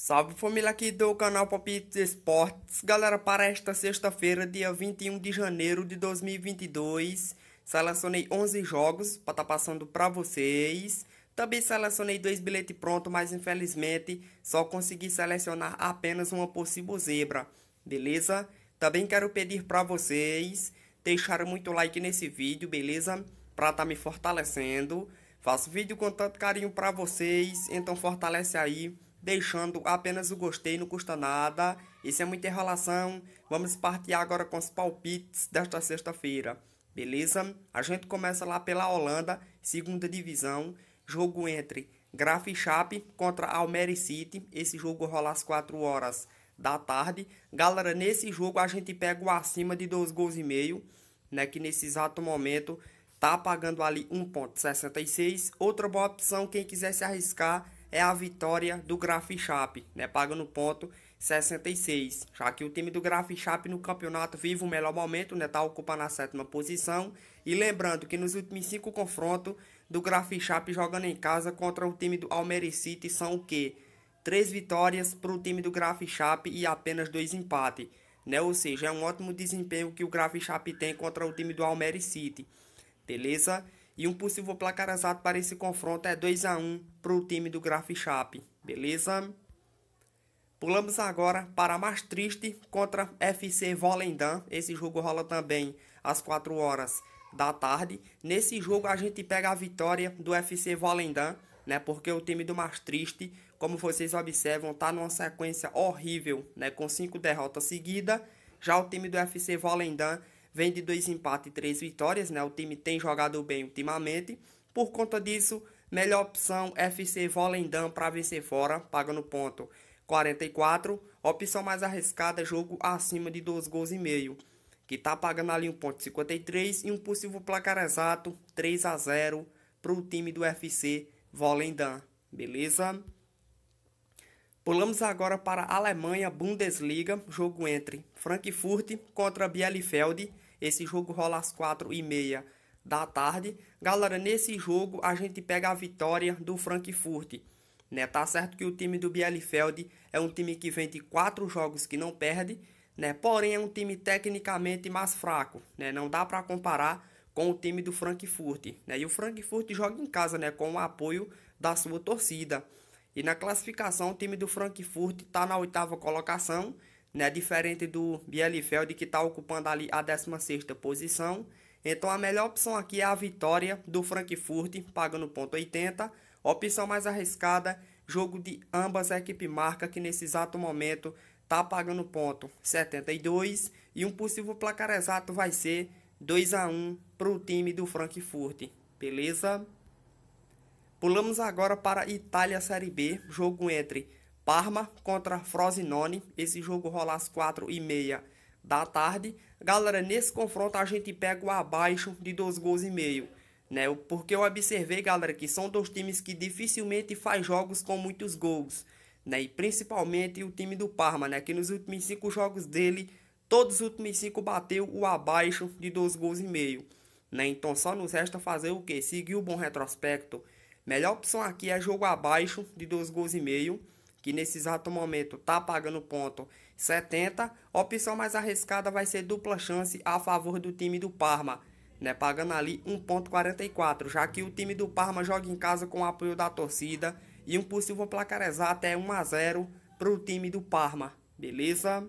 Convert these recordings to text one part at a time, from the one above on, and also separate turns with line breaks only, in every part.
Salve família aqui do canal Palpites Esportes. Galera, para esta sexta-feira, dia 21 de janeiro de 2022, selecionei 11 jogos para estar tá passando para vocês. Também selecionei dois bilhetes prontos, mas infelizmente só consegui selecionar apenas uma possível zebra, beleza? Também quero pedir para vocês deixarem muito like nesse vídeo, beleza? Para estar tá me fortalecendo. Faço vídeo com tanto carinho para vocês, então fortalece aí deixando apenas o gostei, não custa nada. E é muita enrolação, vamos partir agora com os palpites desta sexta-feira, beleza? A gente começa lá pela Holanda, segunda divisão, jogo entre Graf Chape contra Almere City. Esse jogo rola às 4 horas da tarde. Galera, nesse jogo a gente pega o acima de 2 gols e meio, né, que nesse exato momento tá pagando ali 1.66. Outra boa opção quem quiser se arriscar é a vitória do Graf Schaap, né, pagando ponto 66, já que o time do Graf Schaap no campeonato vive um melhor momento, né, tá ocupando a sétima posição, e lembrando que nos últimos cinco confrontos do Graf Schaap jogando em casa contra o time do Almere City são o quê? Três vitórias para o time do Graf Schaap e apenas dois empates, né, ou seja, é um ótimo desempenho que o Graf Schaap tem contra o time do Almere City, beleza? E um possível placar exato para esse confronto é 2 a 1 para o time do Graf Chap, beleza? Pulamos agora para mais triste contra FC Volendam. Esse jogo rola também às 4 horas da tarde. Nesse jogo a gente pega a vitória do FC Volendam, né? Porque o time do mais triste, como vocês observam, tá numa sequência horrível, né? Com cinco derrotas seguidas. Já o time do FC Volendam vem de dois empates e três vitórias, né? O time tem jogado bem ultimamente. Por conta disso, melhor opção FC Volendam para vencer fora, paga no ponto 44. Opção mais arriscada, jogo acima de 2 gols e meio, que tá pagando ali ponto 53 e um possível placar exato 3 a 0 para o time do FC Volendam, beleza? Pulamos agora para a Alemanha Bundesliga, jogo entre Frankfurt contra Bielefeld. Esse jogo rola às 4 e meia da tarde. Galera, nesse jogo a gente pega a vitória do Frankfurt. Né? Tá certo que o time do Bielefeld é um time que vende quatro 4 jogos que não perde, né? porém é um time tecnicamente mais fraco. Né? Não dá para comparar com o time do Frankfurt. Né? E o Frankfurt joga em casa né? com o apoio da sua torcida. E na classificação, o time do Frankfurt está na oitava colocação, né? Diferente do Bielefeld, que está ocupando ali a 16 posição. Então a melhor opção aqui é a vitória do Frankfurt, pagando ponto 80. Opção mais arriscada, jogo de ambas equipes marca, que nesse exato momento está pagando ponto 72. E um possível placar exato vai ser 2 a 1 para o time do Frankfurt, beleza? Pulamos agora para Itália Série B, jogo entre Parma contra Frosinone. Esse jogo rola às 4 e meia da tarde. Galera, nesse confronto a gente pega o abaixo de 2 gols e meio. Né? Porque eu observei, galera, que são dois times que dificilmente faz jogos com muitos gols. Né? E principalmente o time do Parma, né? que nos últimos cinco jogos dele, todos os últimos cinco bateu o abaixo de 2 gols e meio. Né? Então só nos resta fazer o quê? Seguir o bom retrospecto Melhor opção aqui é jogo abaixo de 2 gols e meio, que nesse exato momento tá pagando ponto 70. A opção mais arriscada vai ser dupla chance a favor do time do Parma, né? Pagando ali 1.44, já que o time do Parma joga em casa com o apoio da torcida e um possível placar exato é 1 a 0 para o time do Parma, beleza?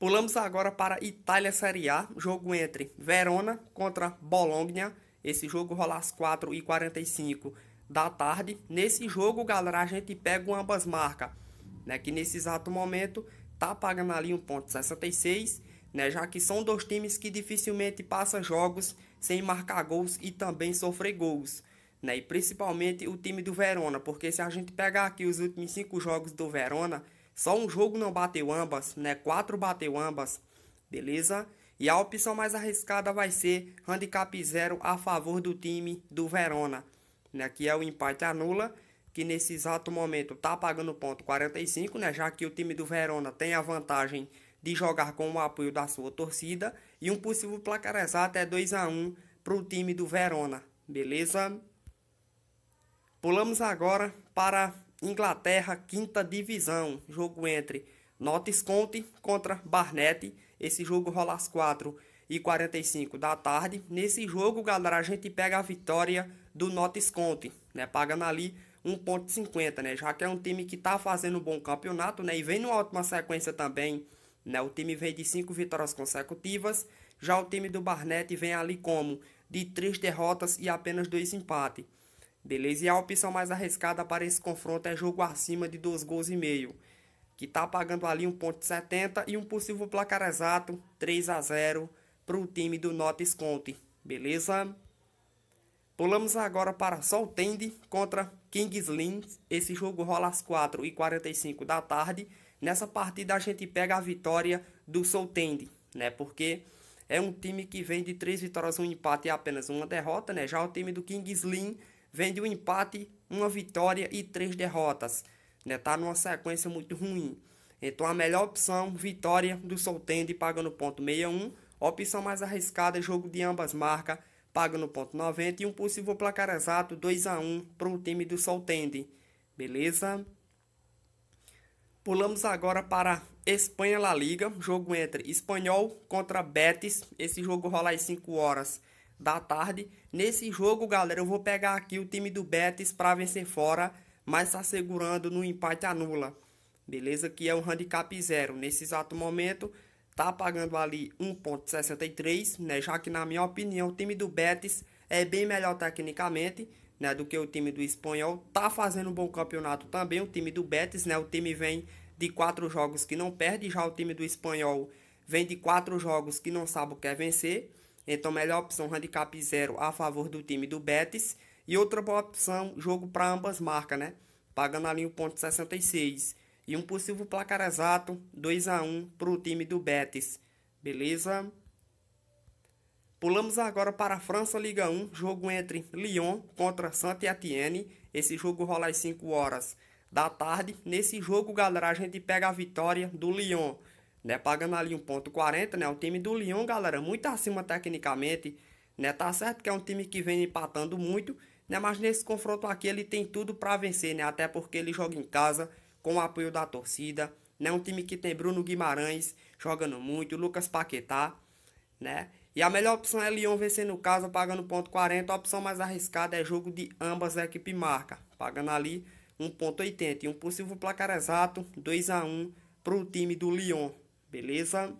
Pulamos agora para Itália Série A, jogo entre Verona contra Bologna. Esse jogo rola às 4h45 da tarde. Nesse jogo, galera, a gente pega ambas marcas, né? Que nesse exato momento tá pagando ali 1.66, né? Já que são dois times que dificilmente passam jogos sem marcar gols e também sofrer gols. Né, e principalmente o time do Verona, porque se a gente pegar aqui os últimos cinco jogos do Verona, só um jogo não bateu ambas, né? Quatro bateu ambas, beleza? E a opção mais arriscada vai ser handicap zero a favor do time do Verona, né, que é o empate anula, que nesse exato momento está pagando ponto 45, né, já que o time do Verona tem a vantagem de jogar com o apoio da sua torcida e um possível placar exato é 2 a 1 para o time do Verona, beleza? Pulamos agora para Inglaterra, quinta divisão, jogo entre Notts County contra Barnet. Esse jogo rola às 4 e 45 da tarde. Nesse jogo, galera, a gente pega a vitória do Notts County, né? Pagando ali 1.50, né? Já que é um time que tá fazendo um bom campeonato, né? E vem numa ótima sequência também, né? O time vem de 5 vitórias consecutivas. Já o time do Barnett vem ali como de 3 derrotas e apenas 2 empates. Beleza? E a opção mais arriscada para esse confronto é jogo acima de 2 gols e meio que está pagando ali 1,70 e um possível placar exato 3 a 0 para o time do Notts Conte, beleza? Pulamos agora para Soltende contra Kings Lynn. Esse jogo rola às 4h45 da tarde. Nessa partida a gente pega a vitória do Soltende, né? Porque é um time que vem de 3 vitórias, um empate e apenas uma derrota, né? Já o time do Kings Lynn vem de um empate, uma vitória e 3 derrotas né, tá numa sequência muito ruim. Então a melhor opção, vitória do Soltende pagando ponto 61. Opção mais arriscada, jogo de ambas marcas, pagando ponto 90 e um possível placar exato 2 a 1 para o time do Soltende. Beleza? Pulamos agora para Espanha La Liga, jogo entre Espanhol contra Betis. Esse jogo rola às 5 horas da tarde. Nesse jogo, galera, eu vou pegar aqui o time do Betis para vencer fora mas assegurando no empate anula. Beleza? Que é um handicap zero. Nesse exato momento, tá pagando ali 1.63, né? Já que, na minha opinião, o time do Betis é bem melhor tecnicamente, né? Do que o time do Espanhol. Tá fazendo um bom campeonato também o time do Betis, né? O time vem de quatro jogos que não perde, já o time do Espanhol vem de quatro jogos que não sabe o que é vencer. Então, melhor opção, handicap zero a favor do time do Betis. E outra boa opção, jogo para ambas marcas, né? Pagando ali 1.66. E um possível placar exato, 2 a 1 para o time do Betis. Beleza? Pulamos agora para a França Liga 1, jogo entre Lyon contra Saint-Étienne. Esse jogo rola às 5 horas da tarde. Nesse jogo, galera, a gente pega a vitória do Lyon, né? Pagando ali 1.40, né? O time do Lyon, galera, muito acima tecnicamente, né? Tá certo que é um time que vem empatando muito, né? Mas nesse confronto aqui ele tem tudo para vencer, né? Até porque ele joga em casa com o apoio da torcida, né? Um time que tem Bruno Guimarães jogando muito, Lucas Paquetá, né? E a melhor opção é Lyon vencendo casa, pagando ponto 40. A opção mais arriscada é jogo de ambas a equipe marca, pagando ali 1.80 e um possível placar exato 2 a 1 para o time do Lyon, beleza?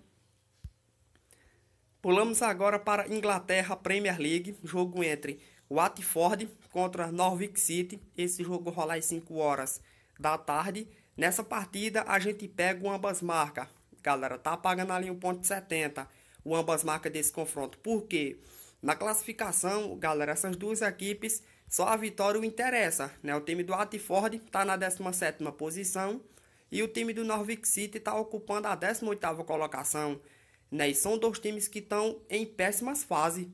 Pulamos agora para Inglaterra Premier League, jogo entre Watford contra Norwich City. Esse jogo rolar às 5 horas da tarde. Nessa partida a gente pega o ambas marcas. Galera, tá pagando ali 1.70 o ambas marcas desse confronto. Por quê? Na classificação, galera, essas duas equipes, só a vitória o interessa. Né? O time do Watford está na 17ª posição e o time do Norwich City está ocupando a 18ª colocação. Né? E são dois times que estão em péssimas fases.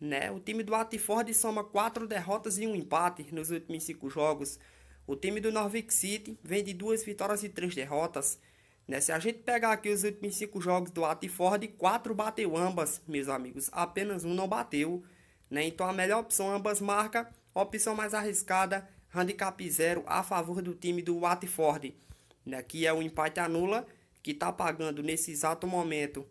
Né? O time do Watford soma quatro derrotas e um empate nos últimos cinco jogos. O time do Norwich City vem de duas vitórias e três derrotas. Né? Se a gente pegar aqui os últimos cinco jogos do Watford, quatro bateu ambas, meus amigos. Apenas um não bateu. Né? Então a melhor opção ambas marca, opção mais arriscada, handicap zero a favor do time do Watford. Né? Que é o empate anula, que está pagando nesse exato momento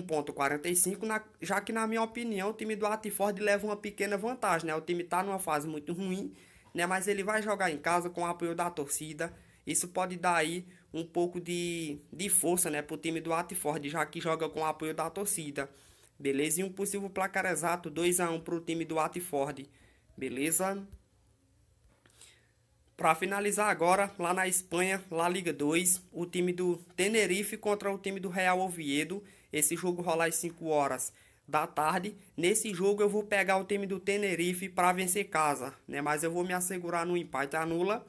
1.45, já que na minha opinião o time do Atiford leva uma pequena vantagem, né? O time tá numa fase muito ruim, né? Mas ele vai jogar em casa com o apoio da torcida. Isso pode dar aí um pouco de, de força, né, pro time do Atiford, já que joga com o apoio da torcida. Beleza? E um possível placar exato 2 a 1 pro time do Atiford. Beleza? Para finalizar agora, lá na Espanha, La Liga 2, o time do Tenerife contra o time do Real Oviedo. Esse jogo rolar às 5 horas da tarde. Nesse jogo eu vou pegar o time do Tenerife para vencer casa, né? Mas eu vou me assegurar no empate anula,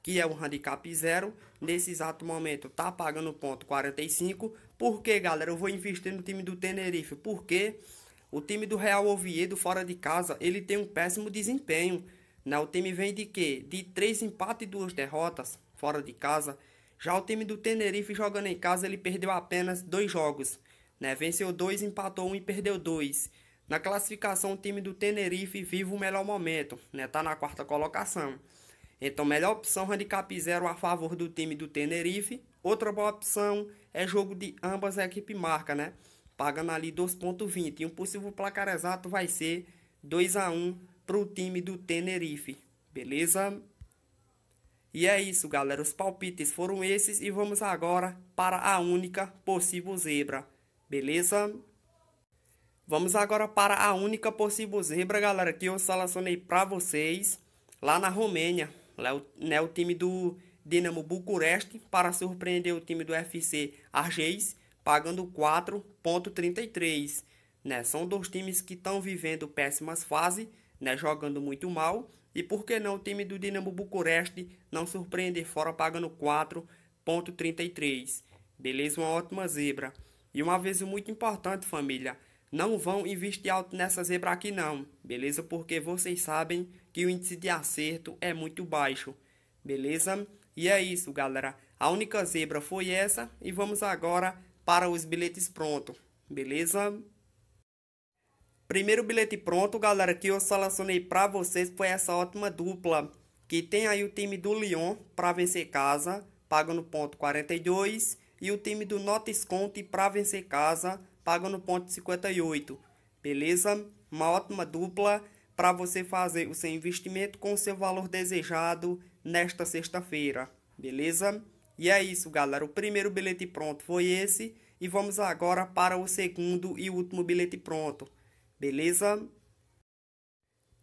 que é um handicap zero. Nesse exato momento tá pagando ponto 45. Por que, galera? Eu vou investir no time do Tenerife, porque o time do Real Oviedo fora de casa, ele tem um péssimo desempenho. Né? O time vem de quê? De três empates e duas derrotas fora de casa. Já o time do Tenerife jogando em casa, ele perdeu apenas dois jogos. Né? Venceu dois, empatou um e perdeu dois. Na classificação, o time do Tenerife vive o melhor momento, né? Tá na quarta colocação. Então, melhor opção, handicap zero a favor do time do Tenerife. Outra boa opção é jogo de ambas a equipe marca, né? Pagando ali 2.20. E um possível placar exato vai ser 2 a 1 para o time do Tenerife. Beleza? E é isso, galera. Os palpites foram esses e vamos agora para a única possível zebra. Beleza? Vamos agora para a única possível zebra, galera, que eu selecionei para vocês lá na Romênia. Lá é o, né, o time do Dinamo Bucureste para surpreender o time do FC Argeis, pagando 4.33. Né? São dois times que estão vivendo péssimas fases, né, jogando muito mal. E por que não o time do Dinamo Bucureste não surpreender fora pagando 4.33? Beleza? Uma ótima zebra. E um aviso muito importante, família. Não vão investir alto nessa zebra aqui não, beleza? Porque vocês sabem que o índice de acerto é muito baixo, beleza? E é isso, galera. A única zebra foi essa e vamos agora para os bilhetes pronto, beleza? Primeiro bilhete pronto, galera, que eu selecionei para vocês foi essa ótima dupla, que tem aí o time do Lyon para vencer casa, pagando ponto 42 e o time do Notes Conte para vencer casa, paga no ponto 58. Beleza? Uma ótima dupla para você fazer o seu investimento com o seu valor desejado nesta sexta-feira. Beleza? E é isso, galera. O primeiro bilhete pronto foi esse. E vamos agora para o segundo e último bilhete pronto. Beleza?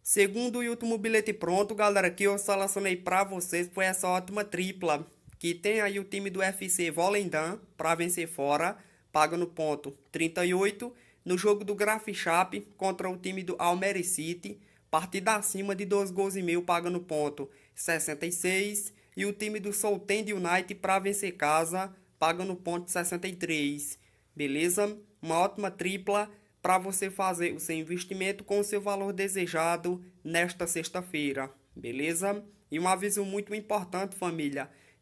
Segundo e último bilhete pronto, galera, que eu selecionei para vocês foi essa ótima tripla que tem aí o time do FC Volendam para vencer fora, paga no ponto 38. No jogo do Graf contra o time do Almere City, partida acima de 12 gols e meio, paga no ponto 66. E o time do Soltend United para vencer casa, paga no ponto 63. Beleza? Uma ótima tripla para você fazer o seu investimento com o seu valor desejado nesta sexta-feira. Beleza? E um aviso muito importante, família.